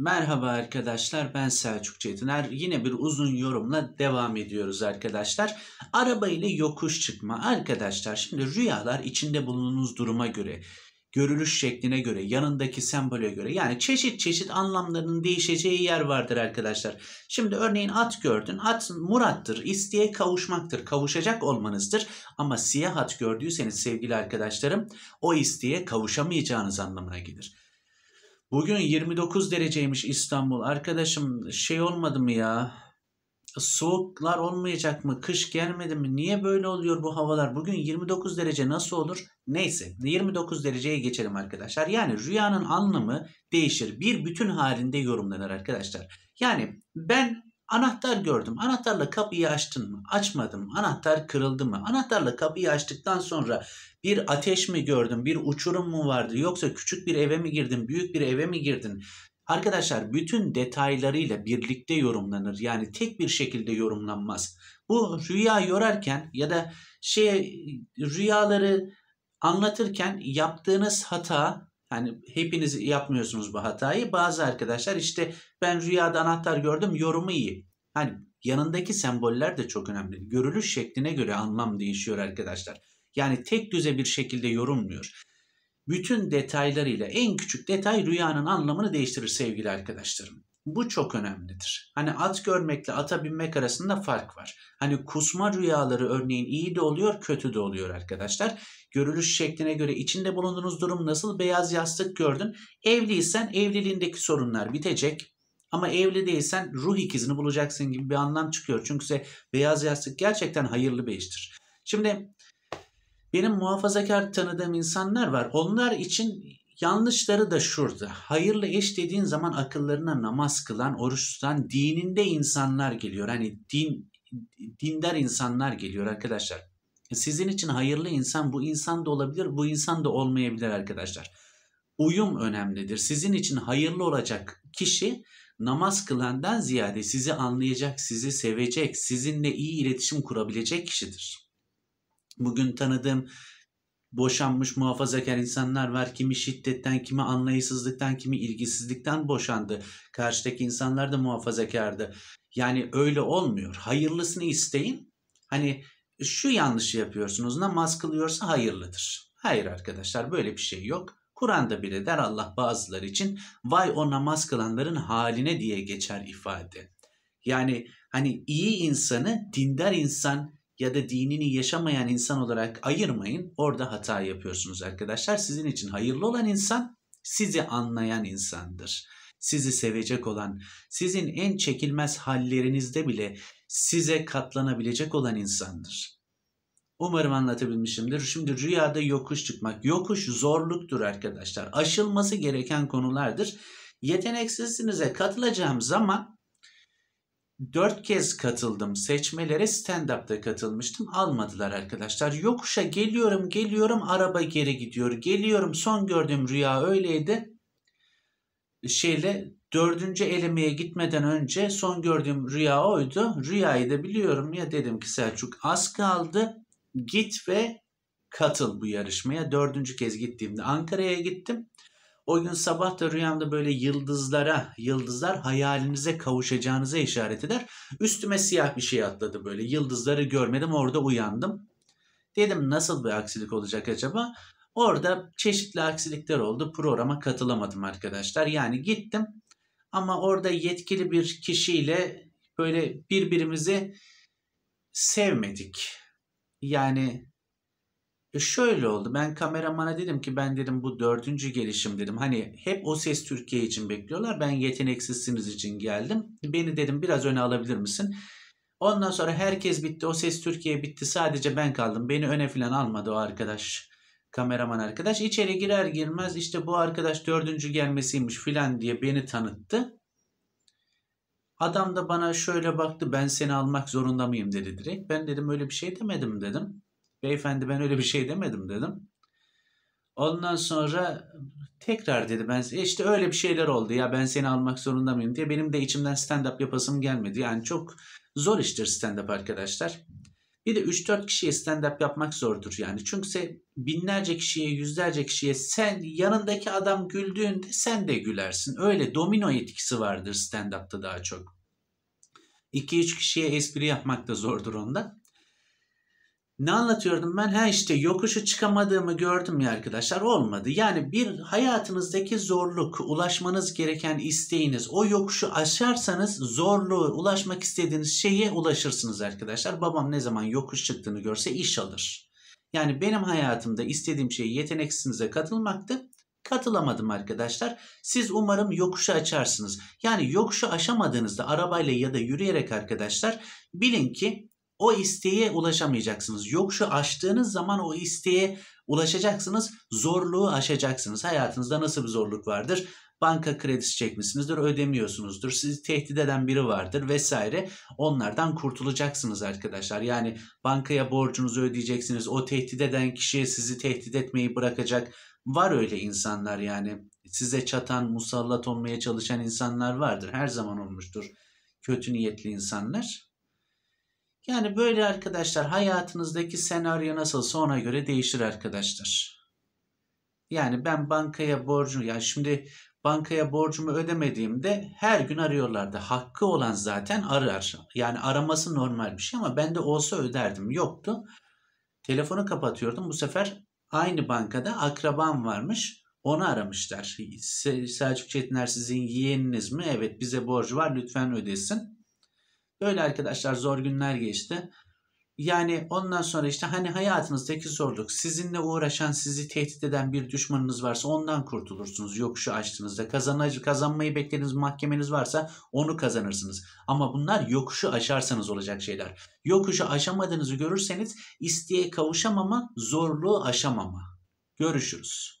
Merhaba arkadaşlar ben Selçuk Çetiner. Yine bir uzun yorumla devam ediyoruz arkadaşlar. Araba ile yokuş çıkma. Arkadaşlar şimdi rüyalar içinde bulunduğunuz duruma göre, görülüş şekline göre, yanındaki sembole göre yani çeşit çeşit anlamlarının değişeceği yer vardır arkadaşlar. Şimdi örneğin at gördün. At murattır, isteğe kavuşmaktır, kavuşacak olmanızdır. Ama siyah at gördüyseniz sevgili arkadaşlarım o isteğe kavuşamayacağınız anlamına gelir. Bugün 29 dereceymiş İstanbul. Arkadaşım şey olmadı mı ya? Soğuklar olmayacak mı? Kış gelmedi mi? Niye böyle oluyor bu havalar? Bugün 29 derece nasıl olur? Neyse 29 dereceye geçelim arkadaşlar. Yani rüyanın anlamı değişir. Bir bütün halinde yorumlanır arkadaşlar. Yani ben Anahtar gördüm. Anahtarla kapıyı açtın mı? Açmadım. Anahtar kırıldı mı? Anahtarla kapıyı açtıktan sonra bir ateş mi gördün? Bir uçurum mu vardı? Yoksa küçük bir eve mi girdin? Büyük bir eve mi girdin? Arkadaşlar bütün detaylarıyla birlikte yorumlanır. Yani tek bir şekilde yorumlanmaz. Bu rüya yorarken ya da şey rüyaları anlatırken yaptığınız hata yani hepiniz yapmıyorsunuz bu hatayı. Bazı arkadaşlar işte ben rüyada anahtar gördüm yorumu iyi. Hani yanındaki semboller de çok önemli. Görülüş şekline göre anlam değişiyor arkadaşlar. Yani tek düze bir şekilde yorumluyor. Bütün detaylarıyla en küçük detay rüyanın anlamını değiştirir sevgili arkadaşlarım. Bu çok önemlidir. Hani at görmekle ata binmek arasında fark var. Hani kusma rüyaları örneğin iyi de oluyor, kötü de oluyor arkadaşlar. Görülüş şekline göre içinde bulunduğunuz durum nasıl beyaz yastık gördün? Evliysen evliliğindeki sorunlar bitecek. Ama evli değilsen ruh ikizini bulacaksın gibi bir anlam çıkıyor. Çünkü size beyaz yastık gerçekten hayırlı bir iştir. Şimdi benim muhafazakar tanıdığım insanlar var. Onlar için Yanlışları da şurada. Hayırlı eş dediğin zaman akıllarına namaz kılan, oruç tutan, dininde insanlar geliyor. Hani din dindar insanlar geliyor arkadaşlar. E, sizin için hayırlı insan bu insan da olabilir, bu insan da olmayabilir arkadaşlar. Uyum önemlidir. Sizin için hayırlı olacak kişi namaz kılandan ziyade sizi anlayacak, sizi sevecek, sizinle iyi iletişim kurabilecek kişidir. Bugün tanıdığım boşanmış muhafazakar insanlar var. Kimi şiddetten, kimi anlayışsızlıktan, kimi ilgisizlikten boşandı. Karşıdaki insanlar da muhafazakardı. Yani öyle olmuyor. Hayırlısını isteyin. Hani şu yanlışı yapıyorsunuz ne kılıyorsa hayırlıdır. Hayır arkadaşlar böyle bir şey yok. Kur'an'da bile der Allah bazıları için vay o namaz kılanların haline diye geçer ifade. Yani hani iyi insanı dindar insan ya da dinini yaşamayan insan olarak ayırmayın. Orada hata yapıyorsunuz arkadaşlar. Sizin için hayırlı olan insan sizi anlayan insandır. Sizi sevecek olan, sizin en çekilmez hallerinizde bile size katlanabilecek olan insandır. Umarım anlatabilmişimdir. Şimdi rüyada yokuş çıkmak. Yokuş zorluktur arkadaşlar. Aşılması gereken konulardır. Yeteneksizsinize katılacağım zaman 4 kez katıldım seçmelere stand-up'ta katılmıştım almadılar arkadaşlar. Yokuşa geliyorum geliyorum araba geri gidiyor geliyorum son gördüğüm rüya öyleydi. Şeyle dördüncü elemeye gitmeden önce son gördüğüm rüya oydu. Rüyayı da biliyorum ya dedim ki Selçuk az kaldı git ve katıl bu yarışmaya. Dördüncü kez gittiğimde Ankara'ya gittim. O gün sabah da rüyamda böyle yıldızlara, yıldızlar hayalinize kavuşacağınıza işaret eder. Üstüme siyah bir şey atladı böyle. Yıldızları görmedim orada uyandım. Dedim nasıl bir aksilik olacak acaba? Orada çeşitli aksilikler oldu. Programa katılamadım arkadaşlar. Yani gittim ama orada yetkili bir kişiyle böyle birbirimizi sevmedik. Yani e şöyle oldu. Ben kameramana dedim ki ben dedim bu dördüncü gelişim dedim. Hani hep o ses Türkiye için bekliyorlar. Ben yeteneksizsiniz için geldim. Beni dedim biraz öne alabilir misin? Ondan sonra herkes bitti. O ses Türkiye bitti. Sadece ben kaldım. Beni öne falan almadı o arkadaş. Kameraman arkadaş. içeri girer girmez işte bu arkadaş dördüncü gelmesiymiş filan diye beni tanıttı. Adam da bana şöyle baktı ben seni almak zorunda mıyım dedi direkt. Ben dedim öyle bir şey demedim dedim. Beyefendi ben öyle bir şey demedim dedim. Ondan sonra tekrar dedi ben e, işte öyle bir şeyler oldu ya ben seni almak zorunda mıyım diye benim de içimden stand up yapasım gelmedi. Yani çok zor iştir stand up arkadaşlar. Bir de 3-4 kişiye stand up yapmak zordur yani. Çünkü binlerce kişiye, yüzlerce kişiye sen yanındaki adam güldüğünde sen de gülersin. Öyle domino etkisi vardır stand up'ta daha çok. 2-3 kişiye espri yapmak da zordur onda. Ne anlatıyordum ben? Ha işte yokuşu çıkamadığımı gördüm ya arkadaşlar olmadı. Yani bir hayatınızdaki zorluk, ulaşmanız gereken isteğiniz, o yokuşu aşarsanız zorluğu, ulaşmak istediğiniz şeye ulaşırsınız arkadaşlar. Babam ne zaman yokuş çıktığını görse iş alır. Yani benim hayatımda istediğim şey yeteneksinize katılmaktı. Katılamadım arkadaşlar. Siz umarım yokuşu açarsınız. Yani yokuşu aşamadığınızda arabayla ya da yürüyerek arkadaşlar bilin ki o isteğe ulaşamayacaksınız. Yok şu açtığınız zaman o isteğe ulaşacaksınız. Zorluğu aşacaksınız. Hayatınızda nasıl bir zorluk vardır? Banka kredisi çekmişsinizdir, ödemiyorsunuzdur. Sizi tehdit eden biri vardır vesaire. Onlardan kurtulacaksınız arkadaşlar. Yani bankaya borcunuzu ödeyeceksiniz. O tehdit eden kişiye sizi tehdit etmeyi bırakacak. Var öyle insanlar yani. Size çatan, musallat olmaya çalışan insanlar vardır. Her zaman olmuştur. Kötü niyetli insanlar yani böyle arkadaşlar hayatınızdaki senaryo nasıl sonra göre değişir arkadaşlar. Yani ben bankaya borcu ya yani şimdi bankaya borcumu ödemediğimde her gün arıyorlardı. Hakkı olan zaten arar. Yani araması normal bir şey ama ben de olsa öderdim. Yoktu. Telefonu kapatıyordum. Bu sefer aynı bankada akrabam varmış. Onu aramışlar. Selçuk Çetiner sizin yeğeniniz mi? Evet bize borcu var lütfen ödesin. Öyle arkadaşlar zor günler geçti. Yani ondan sonra işte hani hayatınızdaki zorluk, sizinle uğraşan, sizi tehdit eden bir düşmanınız varsa ondan kurtulursunuz. Yokuşu açtığınızda kazanacı kazanmayı beklediğiniz mahkemeniz varsa onu kazanırsınız. Ama bunlar yokuşu aşarsanız olacak şeyler. Yokuşu aşamadığınızı görürseniz isteğe kavuşamama, zorluğu aşamama. Görüşürüz.